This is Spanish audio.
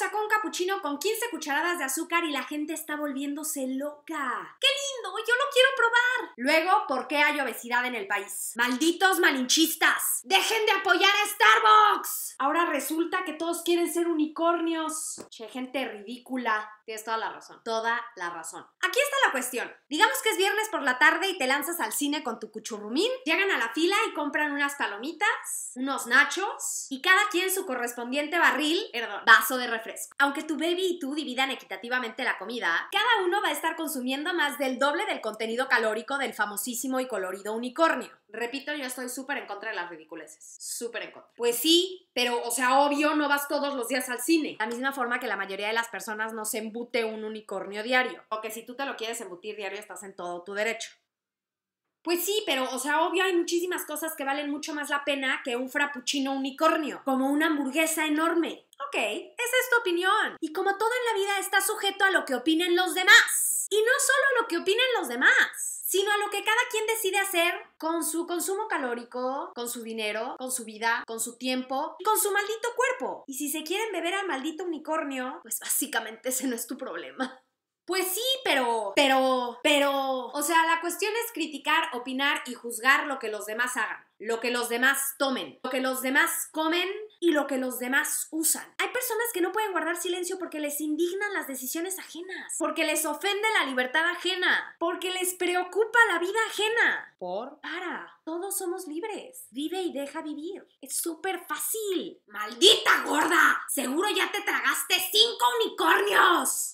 sacó un capuchino con 15 cucharadas de azúcar y la gente está volviéndose loca. ¡Qué lindo! ¡Yo lo quiero probar! Luego, ¿por qué hay obesidad en el país? ¡Malditos malinchistas! ¡Dejen de apoyar a Starbucks! Ahora resulta que todos quieren ser unicornios. Che, gente ridícula. Tienes toda la razón. Toda la razón. Aquí está la cuestión. Digamos que es viernes por la tarde y te lanzas al cine con tu cuchurrumín. Llegan a la fila y compran unas palomitas, unos nachos y cada quien su correspondiente barril, perdón, vaso de refresco. Aunque tu baby y tú dividan equitativamente la comida, cada uno va a estar consumiendo más del doble del contenido calórico del famosísimo y colorido unicornio. Repito, yo estoy súper en contra de las ridiculeces. Súper en contra. Pues sí, pero, o sea, obvio, no vas todos los días al cine. La misma forma que la mayoría de las personas no se embute un unicornio diario. O que si tú te lo quieres embutir diario, estás en todo tu derecho. Pues sí, pero, o sea, obvio hay muchísimas cosas que valen mucho más la pena que un frappuccino unicornio, como una hamburguesa enorme. Ok, esa es tu opinión. Y como todo en la vida está sujeto a lo que opinen los demás. Y no solo a lo que opinen los demás sino a lo que cada quien decide hacer con su consumo calórico, con su dinero, con su vida, con su tiempo y con su maldito cuerpo. Y si se quieren beber al maldito unicornio, pues básicamente ese no es tu problema. Pues sí, pero, pero, pero, o sea, la cuestión es criticar, opinar y juzgar lo que los demás hagan, lo que los demás tomen, lo que los demás comen, y lo que los demás usan. Hay personas que no pueden guardar silencio porque les indignan las decisiones ajenas, porque les ofende la libertad ajena, porque les preocupa la vida ajena. Por para, todos somos libres. Vive y deja vivir. Es súper fácil. ¡Maldita gorda! Seguro ya te tragaste cinco unicornios.